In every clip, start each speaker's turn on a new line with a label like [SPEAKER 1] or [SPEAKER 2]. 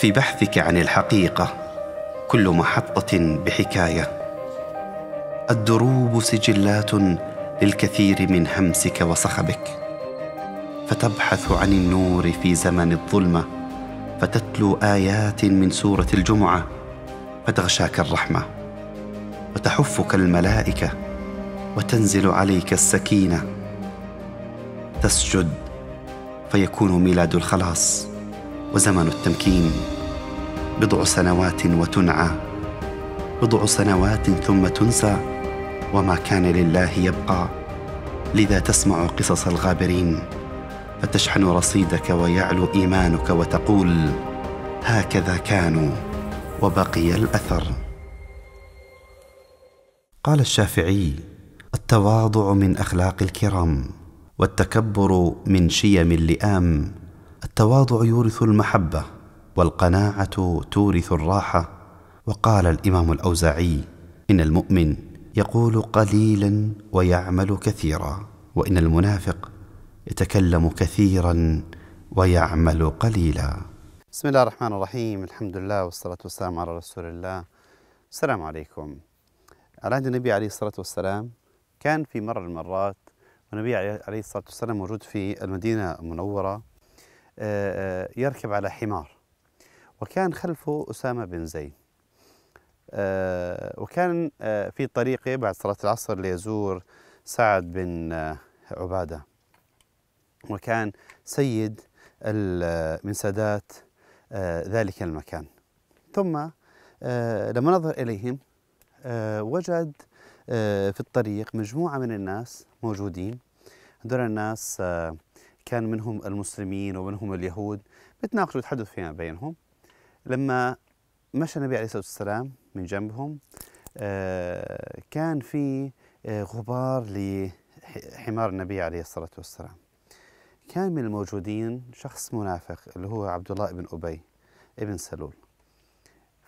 [SPEAKER 1] في بحثك عن الحقيقه كل محطه بحكايه الدروب سجلات للكثير من همسك وصخبك فتبحث عن النور في زمن الظلمه فتتلو ايات من سوره الجمعه فتغشاك الرحمه وتحفك الملائكه وتنزل عليك السكينه تسجد فيكون ميلاد الخلاص وزمن التمكين بضع سنوات وتنعى بضع سنوات ثم تنسى وما كان لله يبقى لذا تسمع قصص الغابرين فتشحن رصيدك ويعلو ايمانك وتقول هكذا كانوا وبقي الاثر قال الشافعي التواضع من اخلاق الكرام والتكبر من شيم اللئام التواضع يورث المحبه والقناعه تورث الراحه وقال الامام الاوزاعي ان المؤمن يقول قليلا ويعمل كثيرا وان المنافق يتكلم كثيرا ويعمل قليلا بسم الله الرحمن الرحيم الحمد لله والصلاة والسلام على رسول الله السلام عليكم على عهد النبي عليه الصلاة والسلام كان في مرة المرات والنبي عليه الصلاة والسلام موجود في المدينة المنورة آه، آه، يركب على حمار وكان خلفه أسامة بن زيد آه، وكان في طريقه بعد صلاة العصر ليزور سعد بن عبادة وكان سيد من سادات ذلك المكان ثم لما نظر إليهم وجد في الطريق مجموعة من الناس موجودين هذول الناس كان منهم المسلمين ومنهم اليهود بتناقشوا وتحدث فيما بينهم لما مشى النبي عليه الصلاة والسلام من جنبهم آه، كان في آه، غبار لحمار النبي عليه الصلاة والسلام كان من الموجودين شخص منافق اللي هو عبد الله بن أبي ابن سلول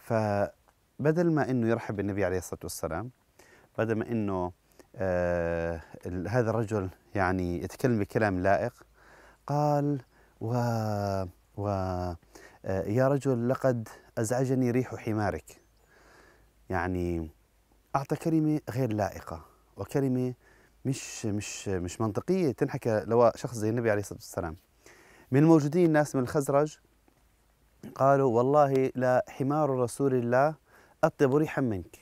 [SPEAKER 1] فبدل ما أنه يرحب بالنبي عليه الصلاة والسلام بدل ما أنه آه هذا الرجل يعني يتكلم بكلام لائق قال و, و آه، يا رجل لقد أزعجني ريح حمارك يعني أعطى كلمة غير لائقة وكلمة مش مش مش منطقية تنحكى لو شخص زي النبي عليه الصلاة والسلام من الموجودين ناس من الخزرج قالوا والله لا حمار رسول الله أطيب ريحا منك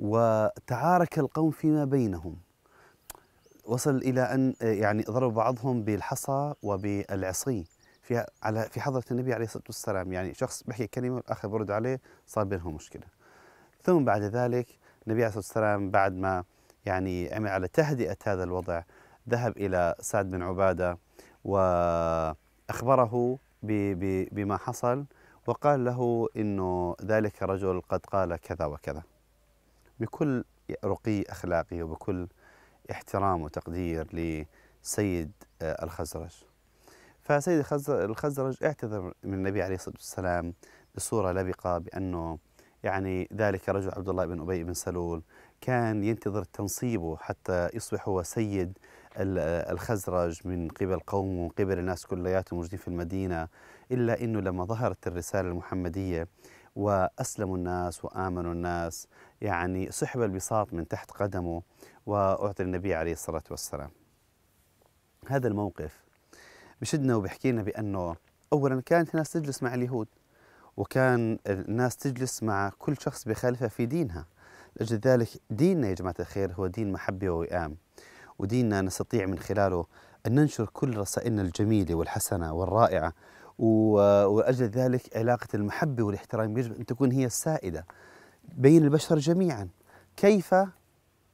[SPEAKER 1] وتعارك القوم فيما بينهم وصل إلى أن آه، يعني ضرب بعضهم بالحصى وبالعصي في على في حضرة النبي عليه الصلاة والسلام يعني شخص بحكي كلمة والآخر برد عليه صار بينهم مشكلة ثم بعد ذلك النبي عليه الصلاة والسلام بعد ما يعني عمل على تهدئة هذا الوضع ذهب إلى سعد بن عبادة وأخبره بما حصل وقال له إنه ذلك رجل قد قال كذا وكذا بكل رقي أخلاقي وبكل احترام وتقدير لسيد آه، الخزرج فسيد الخزرج اعتذر من النبي عليه الصلاة والسلام بصورة لبقة بأنه يعني ذلك رجل عبد الله بن أبي بن سلول كان ينتظر تنصيبه حتى يصبح هو سيد آه، الخزرج من قبل قومه ومن قبل الناس كلياتهم موجودين في المدينة إلا أنه لما ظهرت الرسالة المحمدية وأسلموا الناس وآمنوا الناس يعني سحب البساط من تحت قدمه وأعطي النبي عليه الصلاة والسلام هذا الموقف بشدنا وبحكي لنا بأنه أولا كانت الناس تجلس مع اليهود وكان الناس تجلس مع كل شخص بخالفها في دينها لأجل ذلك ديننا يا جماعة الخير هو دين محبة ووئام وديننا نستطيع من خلاله أن ننشر كل رسائلنا الجميلة والحسنة والرائعة واجل ذلك علاقه المحبه والاحترام يجب ان تكون هي السائده بين البشر جميعا كيف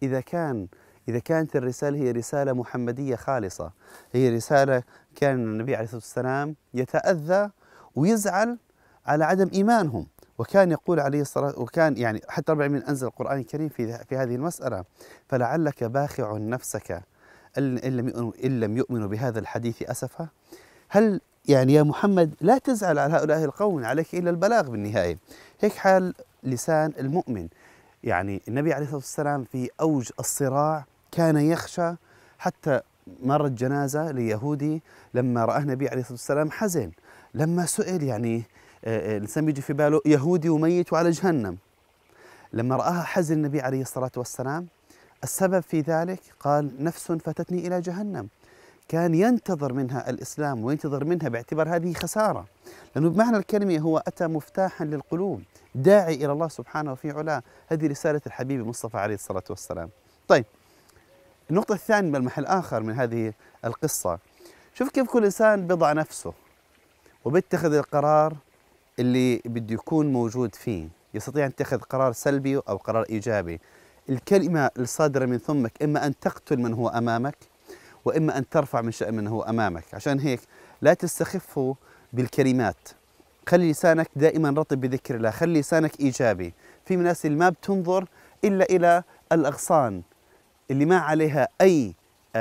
[SPEAKER 1] اذا كان إذا كانت الرسالة هي رسالة محمدية خالصة هي رسالة كان النبي عليه الصلاة والسلام يتأذى ويزعل على عدم إيمانهم وكان يقول عليه الصلاة وكان يعني حتى رب العالمين أنزل القرآن الكريم في في هذه المسألة فلعلك باخع نفسك إن لم يؤمنوا بهذا الحديث أسفا هل يعني يا محمد لا تزعل على هؤلاء القوم عليك إلا البلاغ بالنهاية هيك حال لسان المؤمن يعني النبي عليه الصلاة والسلام في أوج الصراع كان يخشى حتى مرت جنازة ليهودي لما رآه النبي عليه الصلاة والسلام حزن لما سئل يعني آه، آه، الإنسان بيجي في باله يهودي وميت وعلى جهنم لما رآها حزن النبي عليه الصلاة والسلام السبب في ذلك قال نفس فتتني إلى جهنم كان ينتظر منها الإسلام وينتظر منها باعتبار هذه خسارة لأنه بمعنى الكلمة هو أتى مفتاحا للقلوب داعي إلى الله سبحانه وفي علاه هذه رسالة الحبيب المصطفى عليه الصلاة والسلام طيب النقطة الثانية بالمحل آخر من هذه القصة شوف كيف كل إنسان بضع نفسه وبيتخذ القرار اللي بده يكون موجود فيه يستطيع أن يتخذ قرار سلبي أو قرار إيجابي الكلمة الصادرة من ثمك إما أن تقتل من هو أمامك وإما أن ترفع من شأن من هو أمامك عشان هيك لا تستخفه بالكلمات خلي لسانك دائما رطب بذكر الله خلي لسانك إيجابي في ناس اللي ما بتنظر إلا إلى الأغصان اللي ما عليها أي آه،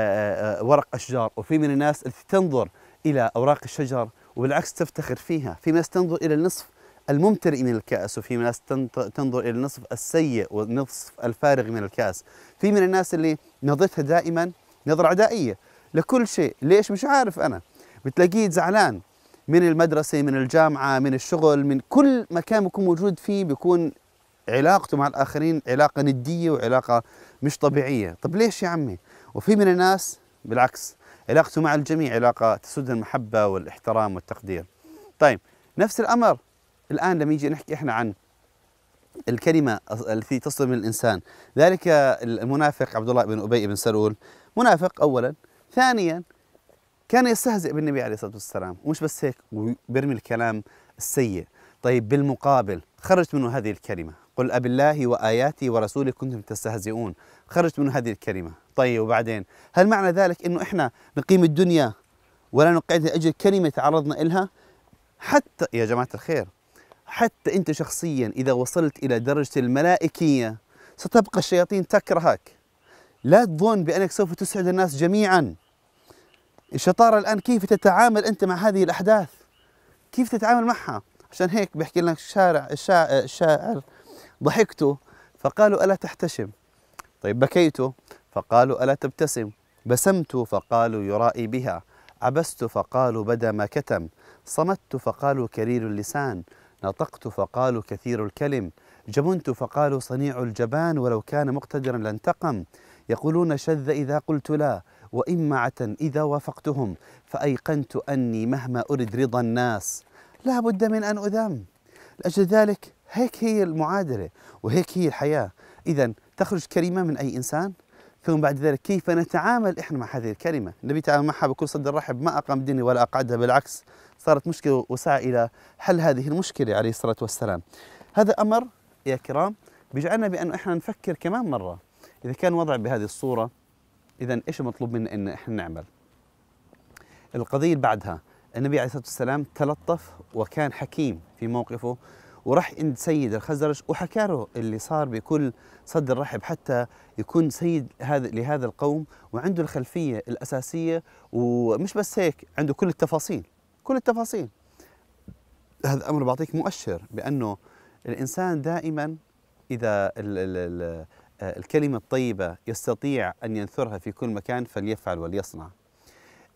[SPEAKER 1] آه، آه، ورق أشجار وفي من الناس التي تنظر إلى أوراق الشجر وبالعكس تفتخر فيها في ناس تنظر إلى النصف الممتلئ من الكأس وفي من الناس تنظر إلى النصف السيء والنصف الفارغ من الكأس في من الناس اللي نظرتها دائما نظرة عدائية لكل شيء ليش مش عارف أنا بتلاقيه زعلان من المدرسة من الجامعة من الشغل من كل مكان بيكون موجود فيه بيكون علاقته مع الآخرين علاقة ندية وعلاقة مش طبيعية طب ليش يا عمي وفي من الناس بالعكس علاقته مع الجميع علاقة تسد المحبة والاحترام والتقدير طيب نفس الأمر الآن لما يجي نحكي إحنا عن الكلمة التي تصدر من الإنسان ذلك المنافق عبد الله بن أبي بن سلول منافق أولا ثانيا كان يستهزئ بالنبي عليه الصلاة والسلام ومش بس هيك بيرمي الكلام السيء طيب بالمقابل خرجت منه هذه الكلمة قل أب الله وآياتي ورسوله كنتم تستهزئون خرجت منه هذه الكلمة طيب وبعدين هل معنى ذلك أنه إحنا نقيم الدنيا ولا نقعد لأجل كلمة تعرضنا إلها حتى يا جماعة الخير حتى أنت شخصيا إذا وصلت إلى درجة الملائكية ستبقى الشياطين تكرهك لا تظن بأنك سوف تسعد الناس جميعا الشطارة الآن كيف تتعامل أنت مع هذه الأحداث كيف تتعامل معها عشان هيك بيحكي لنا الشارع الشاعر ضحكت فقالوا ألا تحتشم طيب بكيت فقالوا ألا تبتسم بسمت فقالوا يرائي بها عبست فقالوا بدا ما كتم صمت فقالوا كرير اللسان نطقت فقالوا كثير الكلم جبنت فقالوا صنيع الجبان ولو كان مقتدرا لانتقم يقولون شذ إذا قلت لا وإمعة إذا وافقتهم فأيقنت أني مهما أرد رضا الناس لا بد من أن أذم لأجل ذلك هيك هي المعادلة وهيك هي الحياة إذا تخرج كلمة من أي إنسان ثم بعد ذلك كيف نتعامل إحنا مع هذه الكلمة النبي تعامل معها بكل صدر رحب ما أقام ديني ولا أقعدها بالعكس صارت مشكلة وسعى إلى حل هذه المشكلة عليه الصلاة والسلام هذا أمر يا كرام بيجعلنا بانه إحنا نفكر كمان مرة إذا كان وضع بهذه الصورة إذا إيش المطلوب منا إن إحنا نعمل؟ القضية اللي بعدها النبي عليه الصلاة والسلام تلطف وكان حكيم في موقفه وراح عند سيد الخزرج وحكى له اللي صار بكل صد الرحب حتى يكون سيد هذا لهذا القوم وعنده الخلفية الأساسية ومش بس هيك عنده كل التفاصيل كل التفاصيل هذا أمر بعطيك مؤشر بأنه الإنسان دائما إذا ال ال ال آه، الكلمة الطيبة يستطيع أن ينثرها في كل مكان فليفعل وليصنع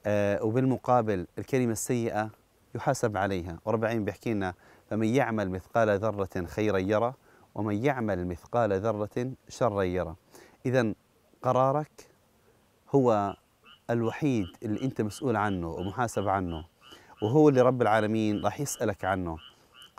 [SPEAKER 1] آه، وبالمقابل الكلمة السيئة يحاسب عليها وربعين بيحكي لنا فمن يعمل مثقال ذرة خيرا يرى ومن يعمل مثقال ذرة شرا يرى إذا قرارك هو الوحيد اللي أنت مسؤول عنه ومحاسب عنه وهو اللي رب العالمين راح يسألك عنه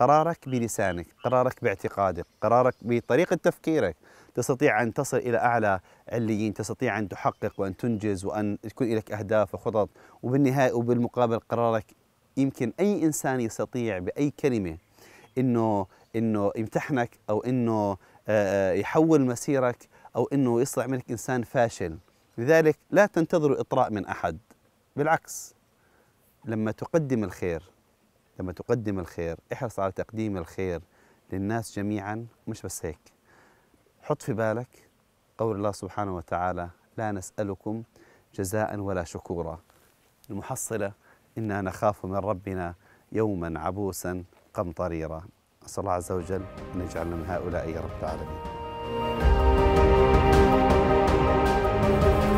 [SPEAKER 1] قرارك بلسانك قرارك باعتقادك قرارك بطريقة تفكيرك تستطيع أن تصل إلى أعلى عليين تستطيع أن تحقق وأن تنجز وأن تكون لك أهداف وخطط وبالنهاية وبالمقابل قرارك يمكن أي إنسان يستطيع بأي كلمة أنه أنه يمتحنك أو أنه آه، آه، يحول مسيرك أو أنه يصنع منك إنسان فاشل لذلك لا تنتظروا إطراء من أحد بالعكس لما تقدم الخير لما تقدم الخير احرص على تقديم الخير للناس جميعا مش بس هيك حط في بالك قول الله سبحانه وتعالى لا نسألكم جزاء ولا شكورا المحصلة إنا نخاف من ربنا يوما عبوسا قمطريرا أسأل الله عز وجل أن يجعلنا من هؤلاء يا رب العالمين